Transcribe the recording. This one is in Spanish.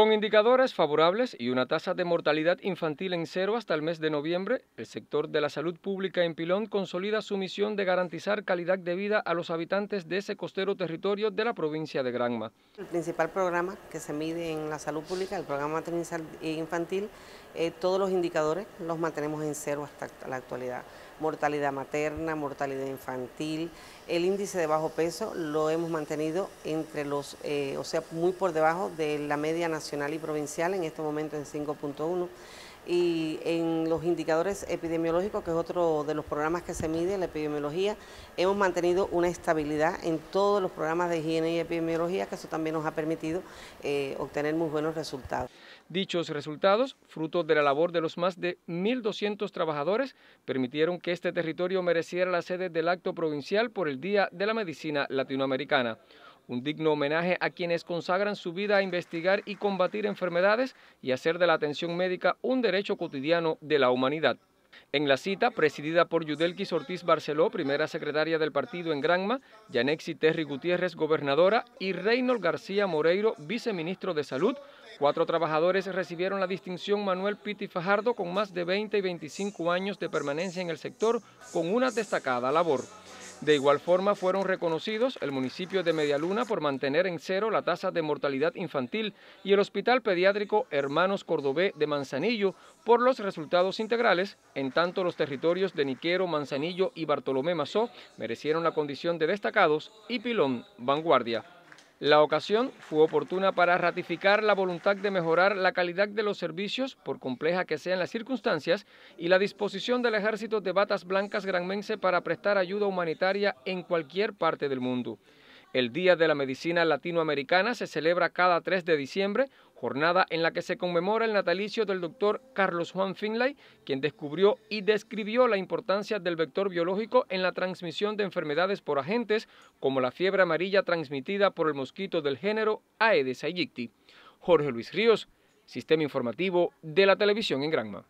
Con indicadores favorables y una tasa de mortalidad infantil en cero hasta el mes de noviembre, el sector de la salud pública en Pilón consolida su misión de garantizar calidad de vida a los habitantes de ese costero territorio de la provincia de Granma. El principal programa que se mide en la salud pública, el programa maternidad infantil, eh, todos los indicadores los mantenemos en cero hasta la actualidad. Mortalidad materna, mortalidad infantil, el índice de bajo peso lo hemos mantenido entre los, eh, o sea, muy por debajo de la media nacional y provincial, en este momento en 5.1. Y en los indicadores epidemiológicos, que es otro de los programas que se mide, la epidemiología, hemos mantenido una estabilidad en todos los programas de higiene y epidemiología, que eso también nos ha permitido eh, obtener muy buenos resultados. Dichos resultados, fruto de la labor de los más de 1.200 trabajadores, permitieron que este territorio mereciera la sede del acto provincial por el Día de la Medicina Latinoamericana un digno homenaje a quienes consagran su vida a investigar y combatir enfermedades y hacer de la atención médica un derecho cotidiano de la humanidad. En la cita, presidida por Yudelquis Ortiz Barceló, primera secretaria del partido en Granma, Yanexi Terry Gutiérrez, gobernadora, y Reynold García Moreiro, viceministro de Salud, cuatro trabajadores recibieron la distinción Manuel Piti Fajardo con más de 20 y 25 años de permanencia en el sector, con una destacada labor. De igual forma, fueron reconocidos el municipio de Medialuna por mantener en cero la tasa de mortalidad infantil y el Hospital Pediátrico Hermanos Cordobé de Manzanillo por los resultados integrales, en tanto los territorios de Niquero, Manzanillo y Bartolomé Mazó merecieron la condición de destacados y pilón vanguardia. La ocasión fue oportuna para ratificar la voluntad de mejorar la calidad de los servicios, por compleja que sean las circunstancias, y la disposición del ejército de Batas Blancas Granmense para prestar ayuda humanitaria en cualquier parte del mundo. El Día de la Medicina Latinoamericana se celebra cada 3 de diciembre, jornada en la que se conmemora el natalicio del doctor Carlos Juan Finlay, quien descubrió y describió la importancia del vector biológico en la transmisión de enfermedades por agentes, como la fiebre amarilla transmitida por el mosquito del género Aedes aegypti. Jorge Luis Ríos, Sistema Informativo de la Televisión en Granma.